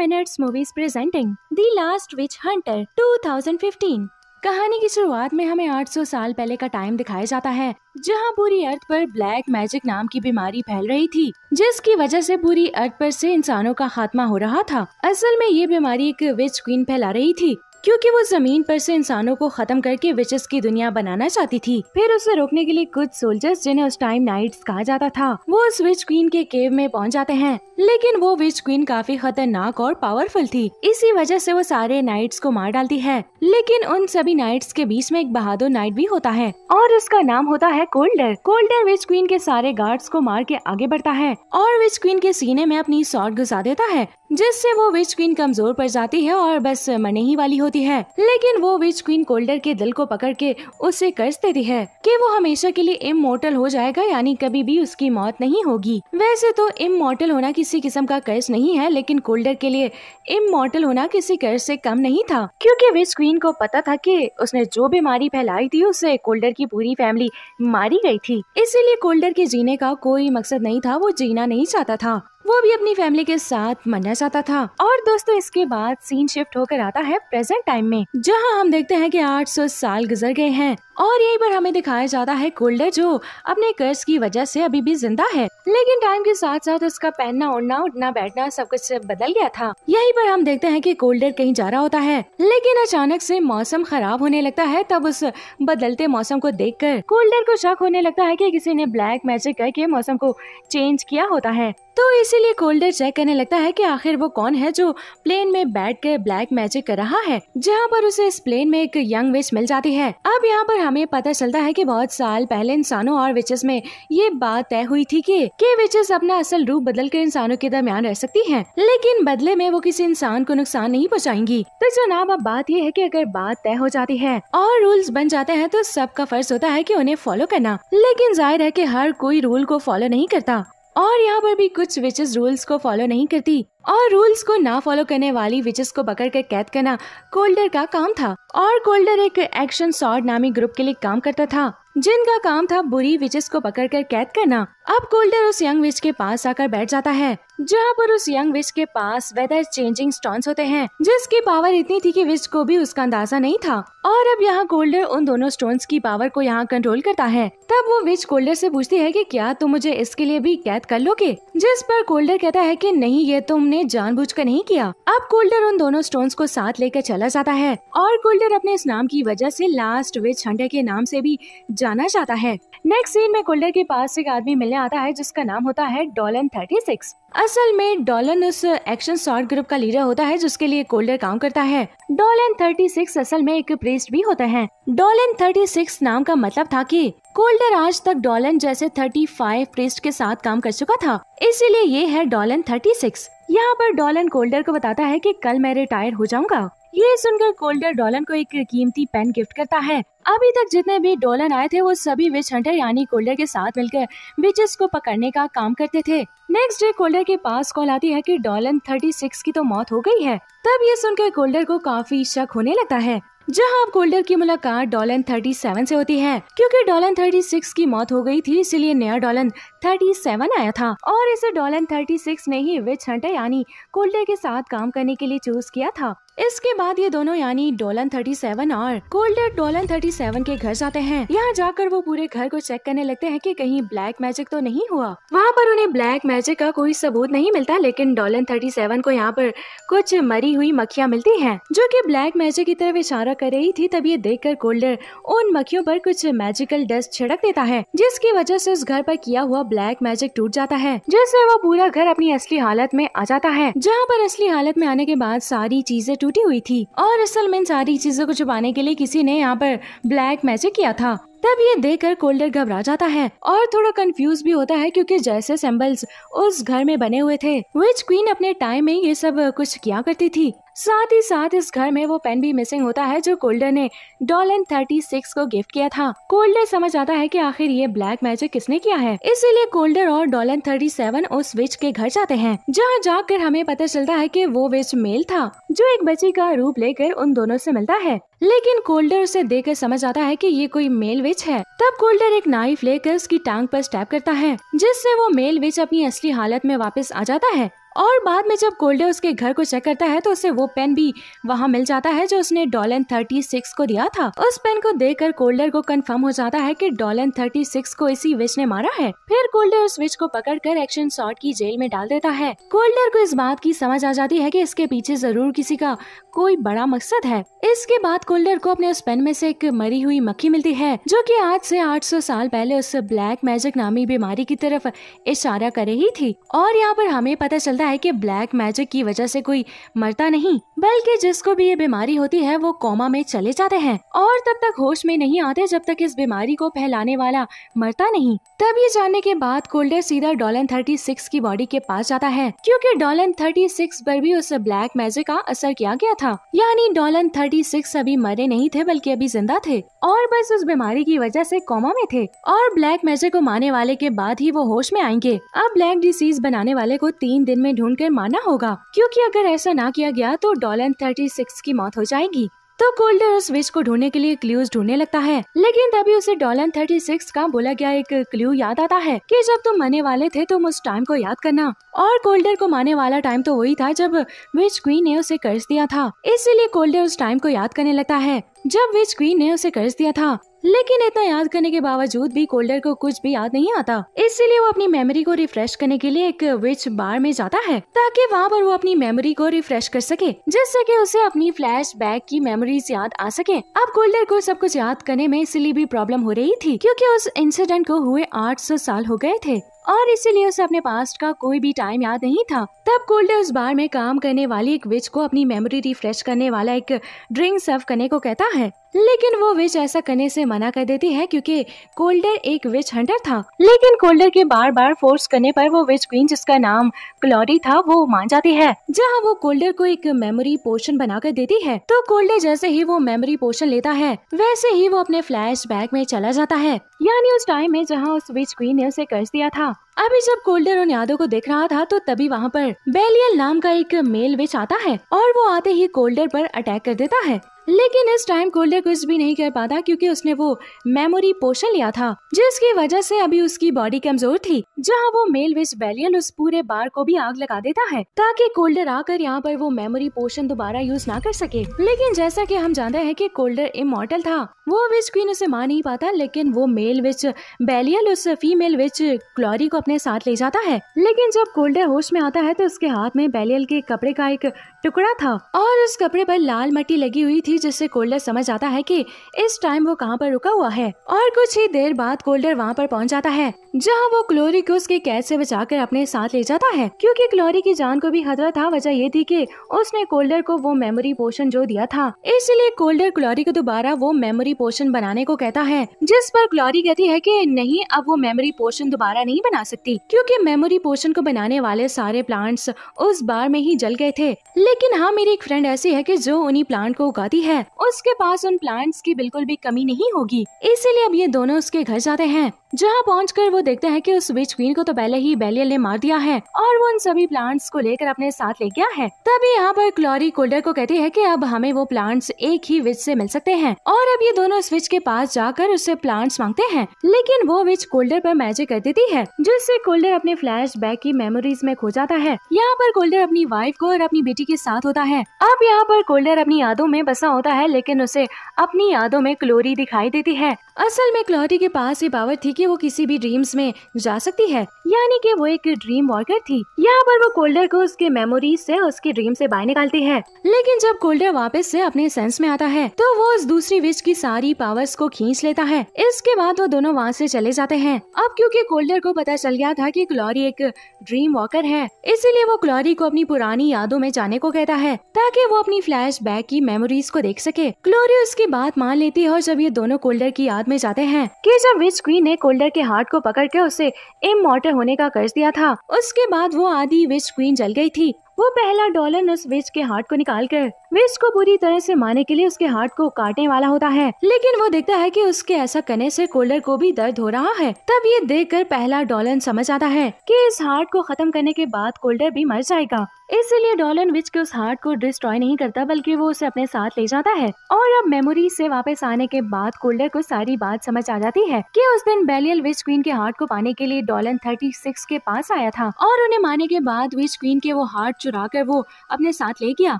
minutes movies presenting The last witch hunter 2015 कहानी की शुरुआत में हमें 800 साल पहले का टाइम दिखाया जाता है जहां पूरी अर्थ पर ब्लैक मैजिक नाम की बीमारी फैल रही थी जिसकी वजह से पूरी अर्थ पर से इंसानों का खात्मा हो रहा था असल में ये बीमारी एक विच क्वीन फैला रही थी क्योंकि वो जमीन पर से इंसानों को खत्म करके विचेस की दुनिया बनाना चाहती थी फिर उसे रोकने के लिए कुछ सोल्जर्स जिन्हें उस टाइम नाइट्स कहा जाता था वो उस विच क्वीन के केव में पहुंच जाते हैं लेकिन वो विच क्वीन काफी खतरनाक और पावरफुल थी इसी वजह से वो सारे नाइट्स को मार डालती है लेकिन उन सभी नाइट्स के बीच में एक बहादुर नाइट भी होता है और उसका नाम होता है कोल्डर कोल्डर विच क्वीन के सारे गार्ड्स को मार के आगे बढ़ता है और विच क्वीन के सीने में अपनी शॉर्ट घुसा देता है जिससे वो विच क्वीन कमजोर पड़ जाती है और बस मरने ही वाली होती है लेकिन वो विच क्वीन कोल्डर के दिल को पकड़ के उससे कर्ज देती है कि वो हमेशा के लिए इम हो जाएगा यानी कभी भी उसकी मौत नहीं होगी वैसे तो इम होना किसी किस्म का कर्ज नहीं है लेकिन कोल्डर के लिए इम होना किसी कर्ज ऐसी कम नहीं था क्यूँकी विच क्वीन को पता था की उसने जो बीमारी फैलाई थी उससे कोल्डर की पूरी फैमिली मारी गयी थी इसीलिए कोल्डर के जीने का कोई मकसद नहीं था वो जीना नहीं चाहता था वो भी अपनी फैमिली के साथ मरना चाहता था और दोस्तों इसके बाद सीन शिफ्ट होकर आता है प्रेजेंट टाइम में जहाँ हम देखते हैं कि 800 साल गुजर गए हैं और यहीं पर हमें दिखाया जाता है कोल्डर जो अपने कर्ज की वजह से अभी भी जिंदा है लेकिन टाइम के साथ साथ उसका पहनना उड़ना उठना बैठना सब कुछ बदल गया था यहीं पर हम देखते हैं कि कोल्डर कहीं जा रहा होता है लेकिन अचानक से मौसम खराब होने लगता है तब उस बदलते मौसम को देख कर कोल्डर को शक होने लगता है की कि किसी ने ब्लैक मैजिक करके मौसम को चेंज किया होता है तो इस इसीलिए कोल्डर चेक करने लगता है कि आखिर वो कौन है जो प्लेन में बैठ कर ब्लैक मैजिक कर रहा है जहाँ पर उसे इस प्लेन में एक यंग विच मिल जाती है अब यहाँ पर हमें पता चलता है कि बहुत साल पहले इंसानों और विचेस में ये बात तय हुई थी कि के विचेस अपना असल रूप बदल कर इंसानों के दरमियान रह सकती है लेकिन बदले में वो किसी इंसान को नुकसान नहीं पहुँचाएंगी तो जनाब अब बात ये है की अगर बात तय हो जाती है और रूल्स बन जाते हैं तो सबका फर्ज होता है की उन्हें फॉलो करना लेकिन जाहिर है की हर कोई रूल को फॉलो नहीं करता और यहाँ पर भी कुछ विचेस रूल्स को फॉलो नहीं करती और रूल्स को ना फॉलो करने वाली विचेस को पकड़ कर कैद करना कोल्डर का काम था और कोल्डर एक एक्शन सॉर्ड नामी ग्रुप के लिए काम करता था जिनका काम था बुरी विचेस को पकड़ कर कैद करना अब गोल्डर उस यंग विच के पास आकर बैठ जाता है जहाँ पर उस यंग विच के पास वेदर चेंजिंग स्टोन्स होते हैं जिसकी पावर इतनी थी कि विच को भी उसका अंदाजा नहीं था और अब यहाँ गोल्डर उन दोनों स्टोन्स की पावर को यहाँ कंट्रोल करता है तब वो विच गोल्डर से पूछती है कि क्या तुम मुझे इसके लिए भी कैद कर लोगे जिस पर गोल्डर कहता है कि नहीं ये तुमने कर नहीं किया अब गोल्डर उन दोनों स्टोन्स को साथ लेकर चला जाता है और गोल्डर अपने इस नाम की वजह ऐसी लास्ट विच हंडे के नाम ऐसी भी जाना जाता है नेक्स्ट सीन में गोल्डर के पास एक आदमी मिलने आता है जिसका नाम होता है डॉलन थर्टी सिक्स असल में डॉलन उस एक्शन शॉर्ट ग्रुप का लीडर होता है जिसके लिए कोल्डर काम करता है डॉलन थर्टी सिक्स असल में एक प्रेस्ट भी होता है डॉलन थर्टी सिक्स नाम का मतलब था कि कोल्डर आज तक डॉलन जैसे थर्टी फाइव प्रेस्ट के साथ काम कर चुका था इसीलिए ये है डॉलन थर्टी सिक्स यहाँ पर डॉलन कोल्डर को बताता है की कल मैं रिटायर हो जाऊंगा ये सुनकर कोल्डर डॉलन को एक कीमती पेन गिफ्ट करता है अभी तक जितने भी डोलन आए थे वो सभी विच हंटर यानी कोल्डर के साथ मिलकर विचेस को पकड़ने का काम करते थे नेक्स्ट डे कोल्डर के पास कॉल आती है कि डोलन 36 की तो मौत हो गई है तब ये सुनकर कोल्डर को काफी शक होने लगता है जहां अब कोल्डर की मुलाकात डॉलन 37 से होती है क्योंकि डोलन 36 की मौत हो गई थी इसलिए नया डोलन 37 आया था और इसे डॉलन 36 ने ही विच हंटर यानी कोल्डर के साथ काम करने के लिए चूज किया था इसके बाद ये दोनों यानी डोलन थर्टी सेवन और कोल्डर डोलन थर्टी सेवन के घर जाते हैं यहाँ जाकर वो पूरे घर को चेक करने लगते हैं कि कहीं ब्लैक मैजिक तो नहीं हुआ वहाँ पर उन्हें ब्लैक मैजिक का कोई सबूत नहीं मिलता लेकिन डोलन थर्टी सेवन को यहाँ पर कुछ मरी हुई मक्खियाँ मिलती है जो की ब्लैक मैजिक की तरफ इशारा कर रही थी तब ये देख कर गोल्डर उन मक्खियों आरोप कुछ मैजिकल डस्ट छिड़क देता है जिसकी वजह ऐसी उस घर आरोप किया हुआ ब्लैक मैजिक टूट जाता है जिससे वो पूरा घर अपनी असली हालत में आ जाता है जहाँ पर असली हालत में आने के बाद सारी चीजें टूट जुटी हुई थी और असल में इन सारी चीजों को छुपाने के लिए किसी ने यहाँ पर ब्लैक मैजिक किया था तब ये देखकर कोल्डर घबरा जाता है और थोड़ा कंफ्यूज भी होता है क्योंकि जैसे सिंबल्स उस घर में बने हुए थे विच क्वीन अपने टाइम में ये सब कुछ किया करती थी साथ ही साथ इस घर में वो पेन भी मिसिंग होता है जो कोल्डर ने डॉलन थर्टी सिक्स को गिफ्ट किया था कोल्डर समझ आता है कि आखिर ये ब्लैक मैजिक किसने किया है इसीलिए कोल्डर और डॉलन थर्टी सेवन उस विच के घर जाते हैं जहाँ जाकर हमें पता चलता है कि वो विच मेल था जो एक बच्ची का रूप लेकर उन दोनों से मिलता है लेकिन कोल्डर उसे देख समझ आता है की ये कोई मेल विच है तब गोल्डर एक नाइफ लेकर उसकी टांग पर स्टैप करता है जिससे वो मेल विच अपनी असली हालत में वापस आ जाता है और बाद में जब गोल्डे उसके घर को चेक करता है तो उसे वो पेन भी वहाँ मिल जाता है जो उसने डॉलन थर्टी सिक्स को दिया था उस पेन को देखकर गोल्डर को कंफर्म हो जाता है कि डॉलन थर्टी सिक्स को इसी विच ने मारा है फिर कोल्डर उस विच को पकड़कर एक्शन शॉट की जेल में डाल देता है गोल्डर को इस बात की समझ आ जाती है की इसके पीछे जरूर किसी का कोई बड़ा मकसद है इसके बाद गोल्डर को अपने उस पेन में से एक मरी हुई मक्खी मिलती है जो की आज से सौ साल पहले उस ब्लैक मैजिक नामी बीमारी की तरफ इशारा करे ही थी और यहाँ पर हमें पता चलता चलता है कि ब्लैक मैजिक की वजह से कोई मरता नहीं बल्कि जिसको भी ये बीमारी होती है वो कोमा में चले जाते हैं और तब तक होश में नहीं आते जब तक इस बीमारी को फैलाने वाला मरता नहीं तब ये जानने के बाद कोल्डर सीधा डॉलन थर्टी सिक्स की बॉडी के पास जाता है क्यूँकी डॉलन थर्टी सिक्स पर भी उस ब्लैक मैजिक का असर किया गया था यानी डॉलन थर्टी सिक्स अभी मरे नहीं थे बल्कि अभी जिंदा थे और बस उस बीमारी की वजह से कोमा में थे और ब्लैक मैजिक को मारने वाले के बाद ही वो होश में आएंगे अब ब्लैक डिसीज बनाने वाले को तीन दिन में में कर माना होगा क्योंकि अगर ऐसा ना किया गया तो डॉलन थर्टी सिक्स की मौत हो जाएगी तो कोल्डर उस विच को ढूंढने के लिए क्ल्यूज ढूंढने लगता है लेकिन तभी उसे डॉलन थर्टी सिक्स का बोला गया एक क्ल्यू याद आता है कि जब तुम मरने वाले थे तुम उस टाइम को याद करना और कोल्डर को मारने वाला टाइम तो वही था जब विच क्वीन ने उसे कर्ज दिया था इसीलिए कोल्डर उस टाइम को याद करने लगता है जब विच क्वीन ने उसे कर्ज दिया था लेकिन इतना याद करने के बावजूद भी कोल्डर को कुछ भी याद नहीं आता इसलिए वो अपनी मेमोरी को रिफ्रेश करने के लिए एक विच बार में जाता है ताकि वहाँ पर वो अपनी मेमोरी को रिफ्रेश कर सके जिससे कि उसे अपनी फ्लैश बैक की मेमोरीज याद आ सके अब कोल्डर को सब कुछ याद करने में इसलिए भी प्रॉब्लम हो रही थी क्यूँकी उस इंसिडेंट को हुए आठ साल हो गए थे और इसीलिए उसे अपने पास्ट का कोई भी टाइम याद नहीं था तब कोल्डे उस बार में काम करने वाली एक विच को अपनी मेमोरी रिफ्रेश करने वाला एक ड्रिंक सर्व करने को कहता है लेकिन वो विच ऐसा करने से मना कर देती है क्योंकि कोल्डर एक विच हंटर था लेकिन कोल्डर के बार बार फोर्स करने पर वो विच क्वीन जिसका नाम क्लोरी था वो मान जाती है जहाँ वो कोल्डर को एक मेमोरी बना बनाकर देती है तो कोल्डर जैसे ही वो मेमोरी पोर्शन लेता है वैसे ही वो अपने फ्लैश बैक में चला जाता है यानी उस टाइम में जहाँ उस विच क्वीन ने उसे कर्ज दिया था अभी जब कोल्डर उन यादों को देख रहा था तो तभी वहाँ पर बेलियल नाम का एक मेल विच आता है और वो आते ही कोल्डर पर अटैक कर देता है लेकिन इस टाइम कोल्डर कुछ भी नहीं कर पाता क्योंकि उसने वो मेमोरी पोषण लिया था जिसकी वजह से अभी उसकी बॉडी कमजोर थी जहाँ वो मेल विश बैलियन उस पूरे बार को भी आग लगा देता है ताकि कोल्डर आकर यहाँ पर वो मेमोरी पोषण दोबारा यूज ना कर सके लेकिन जैसा की हम जानते हैं की कोल्डर इमोटल था वो विच क्वीन उसे मान नहीं पाता लेकिन वो मेल विच बैलियल उस फीमेल विच क्लोरी को अपने साथ ले जाता है लेकिन जब कोल्डर होश में आता है तो उसके हाथ में बैलियल के कपड़े का एक टुकड़ा था और उस कपड़े पर लाल मट्टी लगी हुई थी जिससे कोल्डर समझ आता है कि इस टाइम वो कहाँ पर रुका हुआ है और कुछ ही देर बाद कोल्डर वहाँ पर पहुँच जाता है जहाँ वो क्लोरी को उसके कैद से बचाकर अपने साथ ले जाता है क्योंकि क्लोरी की जान को भी खतरा था वजह ये थी कि उसने कोल्डर को वो मेमोरी पोशन जो दिया था इसलिए कोल्डर क्लोरी को दोबारा वो मेमोरी पोशन बनाने को कहता है जिस पर क्लोरी कहती है की नहीं अब वो मेमोरी पोशन दोबारा नहीं बना सकती क्यूँकी मेमोरी पोशन को बनाने वाले सारे प्लांट्स उस बार में ही जल गए थे लेकिन हाँ मेरी एक फ्रेंड ऐसी है कि जो उन्हीं प्लांट को उगाती है उसके पास उन प्लांट्स की बिल्कुल भी कमी नहीं होगी इसीलिए अब ये दोनों उसके घर जाते हैं जहाँ पहुँच वो देखते हैं कि उस विच क्वीन को तो पहले ही बैलियल ने मार दिया है और वो उन सभी प्लांट्स को लेकर अपने साथ ले गया है तभी यहाँ पर क्लोरी कोल्डर को कहती है कि अब हमें वो प्लांट्स एक ही विच से मिल सकते हैं और अब ये दोनों स्विच के पास जाकर उससे प्लांट्स मांगते हैं लेकिन वो विच कोल्डर पर मैजिक कर देती है जिससे कोल्डर अपने फ्लैश की मेमोरीज में खो जाता है यहाँ पर कोल्डर अपनी वाइफ को और अपनी बेटी के साथ होता है अब यहाँ पर कोल्डर अपनी यादों में बसा होता है लेकिन उसे अपनी यादों में क्लोरी दिखाई देती है असल में क्लोरी के पास ये पावर थी कि वो किसी भी ड्रीम्स में जा सकती है यानी कि वो एक ड्रीम वॉकर थी यहाँ पर वो कोल्डर को उसके मेमोरी से उसके ड्रीम से बाहर निकालती है लेकिन जब कोल्डर वापस से अपने सेंस में आता है तो वो उस दूसरी विच की सारी पावर्स को खींच लेता है इसके बाद वो दोनों वहाँ से चले जाते हैं अब क्यूँकी कोल्डर को पता चल गया था की क्लोरी एक ड्रीम वॉकर है इसीलिए वो क्लोरी को अपनी पुरानी यादों में जाने को कहता है ताकि वो अपनी फ्लैश बैक की मेमोरीज को देख सके क्लोरी उसकी बात मान लेती है और जब ये दोनों कोल्डर की याद में जाते हैं की जब विच क्वीन ने होल्डर के हार्ट को पकड़ कर उसे इम होने का कर्ज दिया था उसके बाद वो आधी विच क्वीन जल गई थी वो पहला डॉलर उस विच के हार्ट को निकाल कर विच को बुरी तरह से मारने के लिए उसके हार्ट को काटने वाला होता है लेकिन वो देखता है कि उसके ऐसा करने से कोल्डर को भी दर्द हो रहा है तब ये देखकर पहला डॉलर समझ आता है कि इस हार्ट को खत्म करने के बाद कोल्डर भी मर जाएगा इसलिए डॉलन विच के उस हार्ट को डिस्ट्रॉय नहीं करता बल्कि वो उसे अपने साथ ले जाता है और अब मेमोरी से वापस आने के बाद कोल्डर को सारी बात समझ आ जाती है कि उस दिन बेलियल विच क्वीन के हार्ट को पाने के लिए डॉलन थर्टी सिक्स के पास आया था और उन्हें मारने के बाद विच क्वीन के वो हार्ट चुरा कर वो अपने साथ ले गया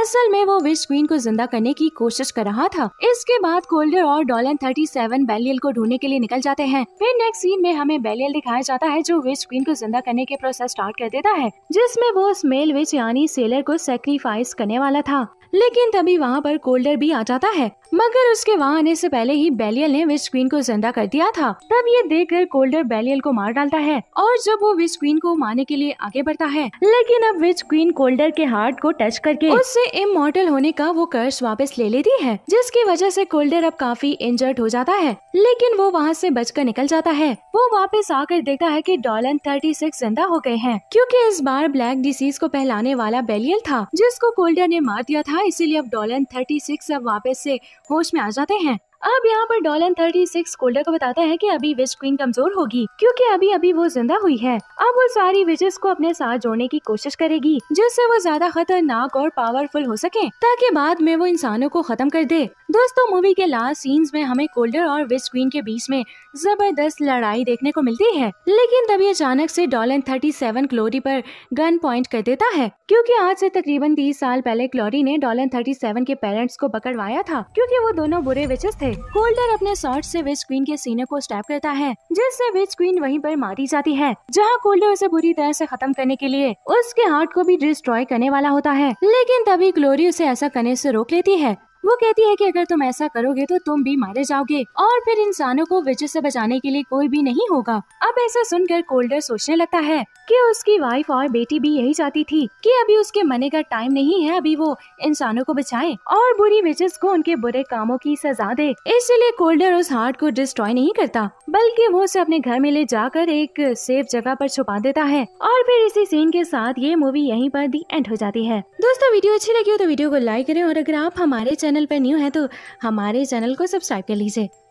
असल में वो विश क्वीन को जिंदा करने की कोशिश कर रहा था इसके बाद कोल्डर और डॉलन 37 बैलियल को ढूंढने के लिए निकल जाते हैं फिर नेक्स्ट सीन में हमें बैलियल दिखाया जाता है जो विश क्वीन को जिंदा करने के प्रोसेस स्टार्ट कर देता है जिसमे वो स्मेल विच यानी सेलर को सेक्रीफाइस करने वाला था लेकिन तभी वहाँ पर कोल्डर भी आ जाता है मगर उसके वहाँ आने से पहले ही बैलियल ने विश क्वीन को जिंदा कर दिया था तब ये देखकर कोल्डर बैलियल को मार डालता है और जब वो विश क्वीन को मारने के लिए आगे बढ़ता है लेकिन अब विश क्वीन कोल्डर के हार्ट को टच करके उससे इमोर्टल होने का वो कर्ज वापस ले लेती है जिसकी वजह ऐसी कोल्डर अब काफी इंजर्ड हो जाता है लेकिन वो वहाँ ऐसी बचकर निकल जाता है वो वापस आकर देखता है की डॉलन सिक्स जिंदा हो गए हैं क्यूँकी इस बार ब्लैक डिसीज को पहलाने वाला बैलियल था जिसको कोल्डर ने मार दिया था था इसीलिए अब डॉलन थर्टी सिक्स अब वापस से होश में आ जाते हैं अब यहाँ पर डॉलन थर्टी सिक्स कोल्डर को बताता है कि अभी विच क्वीन कमजोर होगी क्योंकि अभी अभी वो जिंदा हुई है अब वो सारी विचेस को अपने साथ जोड़ने की कोशिश करेगी जिससे वो ज्यादा खतरनाक और पावरफुल हो सके ताकि बाद में वो इंसानों को खत्म कर दे दोस्तों मूवी के लास्ट सीन्स में हमें कोल्डर और विस्ट क्वीन के बीच में जबरदस्त लड़ाई देखने को मिलती है लेकिन तभी अचानक से डॉलन थर्टी सेवन क्लोरी पर गन पॉइंट कर देता है क्योंकि आज से तकरीबन तीस साल पहले क्लोरी ने डॉलन थर्टी सेवन के पेरेंट्स को पकड़वाया था क्योंकि वो दोनों बुरे विचेस थे कोल्डर अपने शॉर्ट ऐसी विस्ट क्वीन के सीने को स्टैप करता है जिससे विच क्वीन वही आरोप मारी जाती है जहाँ कोल्डर उसे बुरी तरह ऐसी खत्म करने के लिए उसके हार्ट को भी डिस्ट्रॉय करने वाला होता है लेकिन तभी क्लोरी उसे ऐसा करने ऐसी रोक लेती है वो कहती है कि अगर तुम ऐसा करोगे तो तुम भी मारे जाओगे और फिर इंसानों को विजय से बचाने के लिए कोई भी नहीं होगा अब ऐसा सुनकर कोल्डर सोचने लगता है कि उसकी वाइफ और बेटी भी यही चाहती थी कि अभी उसके मने का टाइम नहीं है अभी वो इंसानों को बचाए और बुरी विजेस को उनके बुरे कामों की सजा दे इसलिए कोल्डर उस हार्ट को डिस्ट्रॉय नहीं करता बल्कि वो उसे अपने घर में ले जाकर एक सेफ जगह पर छुपा देता है और फिर इसी सीन के साथ ये मूवी यहीं पर दी एंड हो जाती है दोस्तों वीडियो अच्छी लगी हो तो वीडियो को लाइक करें और अगर आप हमारे चैनल चैनल पर न्यू है तो हमारे चैनल को सब्सक्राइब कर लीजिए